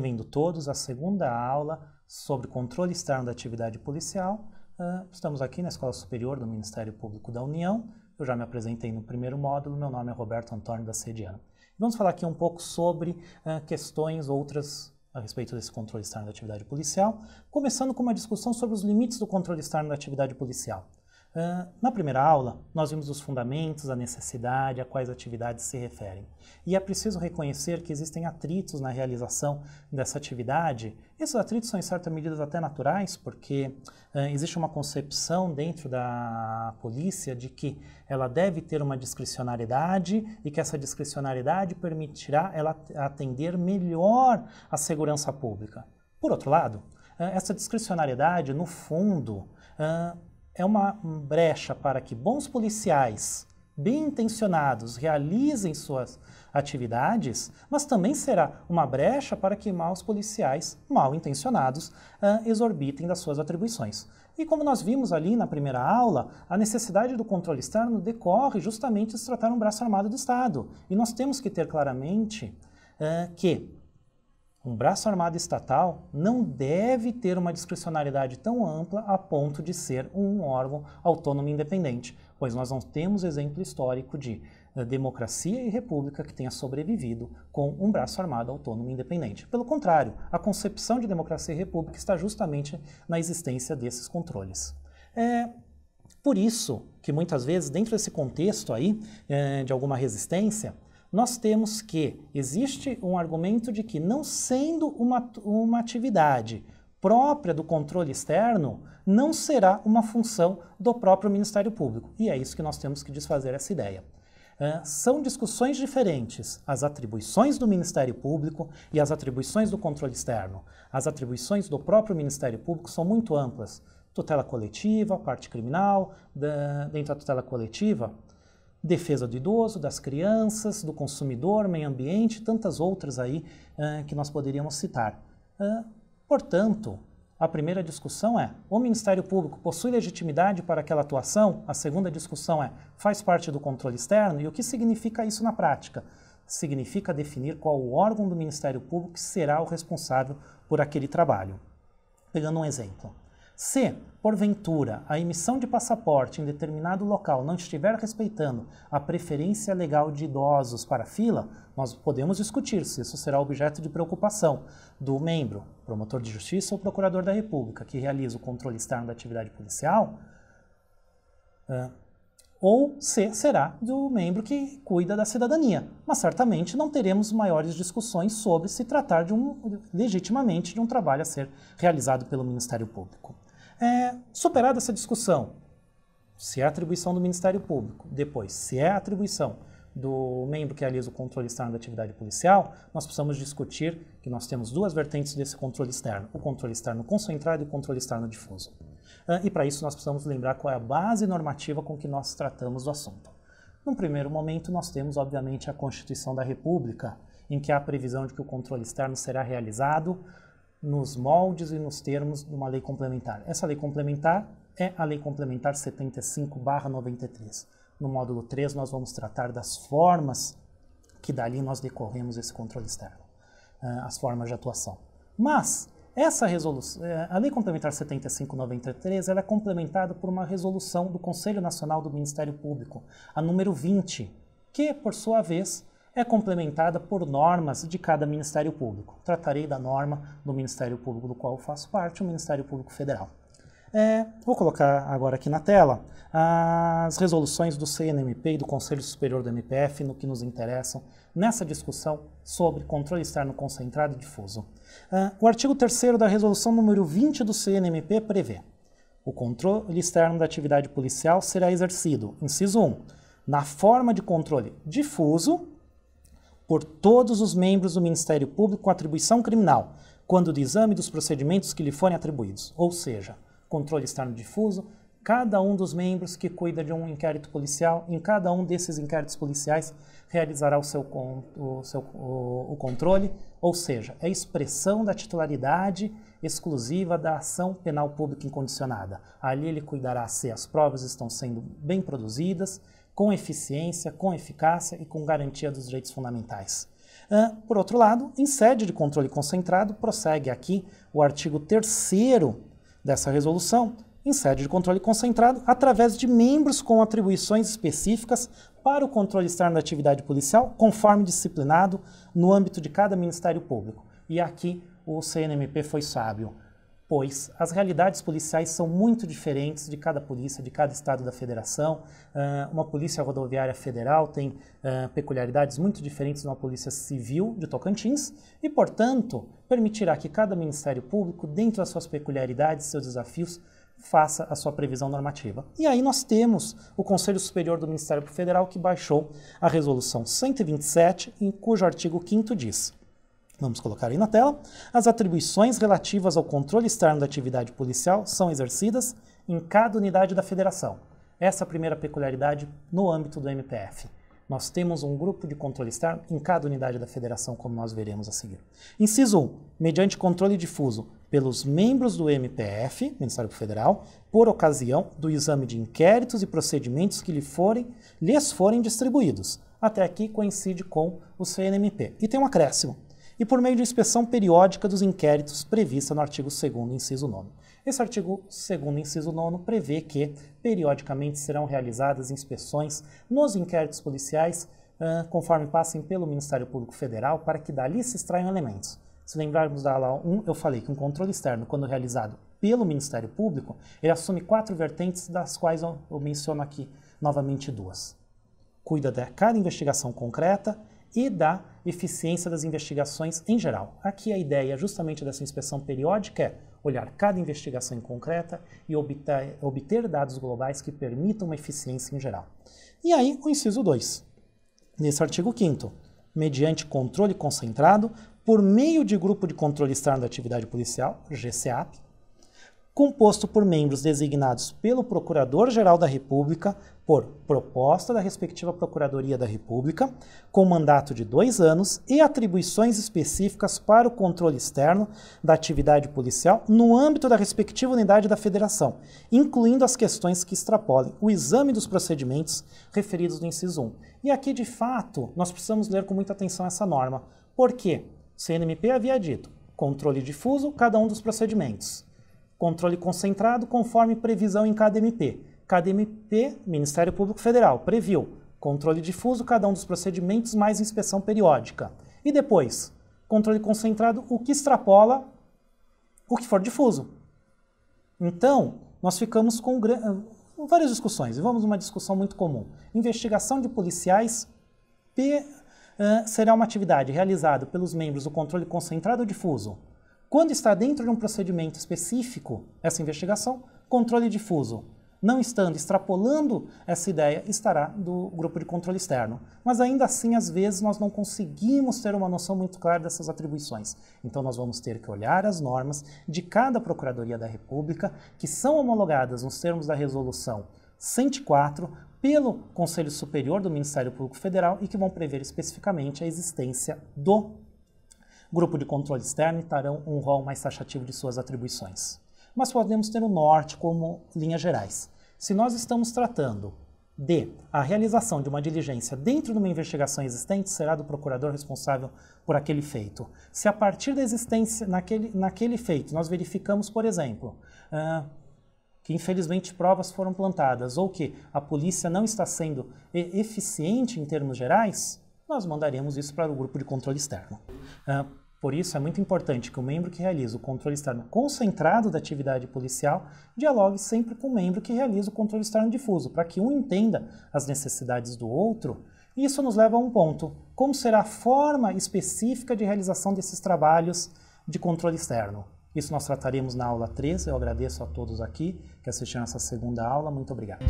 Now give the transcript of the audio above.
bem-vindo todos à segunda aula sobre controle externo da atividade policial. Uh, estamos aqui na Escola Superior do Ministério Público da União. Eu já me apresentei no primeiro módulo, meu nome é Roberto Antônio da Sediana. Vamos falar aqui um pouco sobre uh, questões outras a respeito desse controle externo da atividade policial, começando com uma discussão sobre os limites do controle externo da atividade policial. Uh, na primeira aula, nós vimos os fundamentos, a necessidade, a quais atividades se referem. E é preciso reconhecer que existem atritos na realização dessa atividade. Esses atritos são, em certa medida, até naturais, porque uh, existe uma concepção dentro da polícia de que ela deve ter uma discricionariedade e que essa discricionariedade permitirá ela atender melhor a segurança pública. Por outro lado, uh, essa discricionariedade, no fundo, é uma brecha para que bons policiais, bem intencionados, realizem suas atividades, mas também será uma brecha para que maus policiais, mal intencionados, ah, exorbitem das suas atribuições. E como nós vimos ali na primeira aula, a necessidade do controle externo decorre justamente de se tratar um braço armado do Estado. E nós temos que ter claramente uh, que um braço armado estatal não deve ter uma discricionariedade tão ampla a ponto de ser um órgão autônomo e independente, pois nós não temos exemplo histórico de eh, democracia e república que tenha sobrevivido com um braço armado autônomo e independente. Pelo contrário, a concepção de democracia e república está justamente na existência desses controles. É por isso que muitas vezes, dentro desse contexto aí é, de alguma resistência, nós temos que existe um argumento de que, não sendo uma, uma atividade própria do controle externo, não será uma função do próprio Ministério Público. E é isso que nós temos que desfazer essa ideia. Uh, são discussões diferentes as atribuições do Ministério Público e as atribuições do controle externo. As atribuições do próprio Ministério Público são muito amplas. Tutela coletiva, parte criminal, da, dentro da tutela coletiva, defesa do idoso, das crianças, do consumidor, meio ambiente, tantas outras aí uh, que nós poderíamos citar. Uh, portanto, a primeira discussão é: o Ministério Público possui legitimidade para aquela atuação? A segunda discussão é: faz parte do controle externo? E o que significa isso na prática? Significa definir qual o órgão do Ministério Público que será o responsável por aquele trabalho. Pegando um exemplo. Se, porventura, a emissão de passaporte em determinado local não estiver respeitando a preferência legal de idosos para a fila, nós podemos discutir se isso será objeto de preocupação do membro, promotor de justiça ou procurador da República, que realiza o controle externo da atividade policial, ou se será do membro que cuida da cidadania. Mas certamente não teremos maiores discussões sobre se tratar de um, legitimamente de um trabalho a ser realizado pelo Ministério Público. É, superada essa discussão, se é atribuição do Ministério Público, depois, se é atribuição do membro que realiza o controle externo da atividade policial, nós precisamos discutir que nós temos duas vertentes desse controle externo: o controle externo concentrado e o controle externo difuso. E para isso nós precisamos lembrar qual é a base normativa com que nós tratamos do assunto. Num primeiro momento, nós temos, obviamente, a Constituição da República, em que há a previsão de que o controle externo será realizado nos moldes e nos termos de uma lei complementar. Essa lei complementar é a Lei Complementar 75/93. No módulo 3 nós vamos tratar das formas que dali nós decorremos esse controle externo, ah, as formas de atuação. Mas essa resolução, eh, a Lei Complementar 75/93, ela é complementada por uma resolução do Conselho Nacional do Ministério Público, a número 20, que por sua vez é complementada por normas de cada Ministério Público. Tratarei da norma do Ministério Público do qual faço parte, o Ministério Público Federal. É, vou colocar agora aqui na tela as resoluções do CNMP e do Conselho Superior do MPF no que nos interessam nessa discussão sobre controle externo concentrado e difuso. É, o artigo 3 da resolução número 20 do CNMP prevê o controle externo da atividade policial será exercido, inciso 1, na forma de controle difuso por todos os membros do Ministério Público com atribuição criminal, quando do exame dos procedimentos que lhe forem atribuídos, ou seja, controle externo difuso, cada um dos membros que cuida de um inquérito policial, em cada um desses inquéritos policiais, realizará o seu, o, seu o, o controle, ou seja, é expressão da titularidade exclusiva da ação penal pública incondicionada. Ali ele cuidará se as provas estão sendo bem produzidas, com eficiência, com eficácia e com garantia dos direitos fundamentais. Por outro lado, em sede de controle concentrado, prossegue aqui o artigo 3 dessa resolução, em sede de controle concentrado, através de membros com atribuições específicas para o controle externo da atividade policial, conforme disciplinado no âmbito de cada Ministério Público. E aqui o CNMP foi sábio pois as realidades policiais são muito diferentes de cada polícia, de cada estado da federação. Uh, uma polícia rodoviária federal tem uh, peculiaridades muito diferentes de uma polícia civil de Tocantins e, portanto, permitirá que cada Ministério Público, dentro das suas peculiaridades, seus desafios, faça a sua previsão normativa. E aí nós temos o Conselho Superior do Ministério Federal que baixou a resolução 127, em cujo artigo 5 diz: Vamos colocar aí na tela. As atribuições relativas ao controle externo da atividade policial são exercidas em cada unidade da federação. Essa é a primeira peculiaridade no âmbito do MPF. Nós temos um grupo de controle externo em cada unidade da federação, como nós veremos a seguir. Inciso 1. Mediante controle difuso pelos membros do MPF, Ministério Federal, por ocasião do exame de inquéritos e procedimentos que lhe forem, lhes forem distribuídos. Até aqui coincide com o CNMP. E tem um acréscimo e por meio de inspeção periódica dos inquéritos prevista no artigo 2 inciso 9. Esse artigo 2 inciso 9 prevê que, periodicamente, serão realizadas inspeções nos inquéritos policiais, uh, conforme passem pelo Ministério Público Federal, para que dali se extraiam elementos. Se lembrarmos da aula 1, eu falei que um controle externo, quando realizado pelo Ministério Público, ele assume quatro vertentes, das quais eu, eu menciono aqui novamente duas. Cuida de cada investigação concreta, e da eficiência das investigações em geral. Aqui a ideia justamente dessa inspeção periódica é olhar cada investigação em concreta e obter, obter dados globais que permitam uma eficiência em geral. E aí o inciso 2, nesse artigo 5 mediante controle concentrado, por meio de grupo de controle externo da atividade policial, GCAP, composto por membros designados pelo Procurador-Geral da República por proposta da respectiva Procuradoria da República, com mandato de dois anos e atribuições específicas para o controle externo da atividade policial no âmbito da respectiva unidade da Federação, incluindo as questões que extrapolem o exame dos procedimentos referidos no inciso 1. E aqui, de fato, nós precisamos ler com muita atenção essa norma, porque o CNMP havia dito controle difuso, cada um dos procedimentos. Controle concentrado conforme previsão em cada MP. Cada MP, Ministério Público Federal, previu controle difuso, cada um dos procedimentos, mais inspeção periódica. E depois, controle concentrado, o que extrapola o que for difuso. Então, nós ficamos com várias discussões, e vamos uma discussão muito comum. Investigação de policiais P, uh, será uma atividade realizada pelos membros do controle concentrado ou difuso quando está dentro de um procedimento específico, essa investigação, controle difuso. Não estando extrapolando essa ideia, estará do grupo de controle externo. Mas ainda assim, às vezes, nós não conseguimos ter uma noção muito clara dessas atribuições. Então, nós vamos ter que olhar as normas de cada Procuradoria da República, que são homologadas nos termos da Resolução 104, pelo Conselho Superior do Ministério Público Federal e que vão prever especificamente a existência do grupo de controle externo e terão um rol mais taxativo de suas atribuições. Mas podemos ter o norte como linhas gerais. Se nós estamos tratando de A realização de uma diligência dentro de uma investigação existente será do procurador responsável por aquele feito. Se a partir da existência naquele, naquele feito nós verificamos, por exemplo, uh, que infelizmente provas foram plantadas ou que a polícia não está sendo eficiente em termos gerais, nós mandaremos isso para o grupo de controle externo. Uh, por isso, é muito importante que o membro que realiza o controle externo concentrado da atividade policial dialogue sempre com o membro que realiza o controle externo difuso, para que um entenda as necessidades do outro. isso nos leva a um ponto: como será a forma específica de realização desses trabalhos de controle externo? Isso nós trataremos na aula 3. Eu agradeço a todos aqui que assistiram essa segunda aula. Muito obrigado.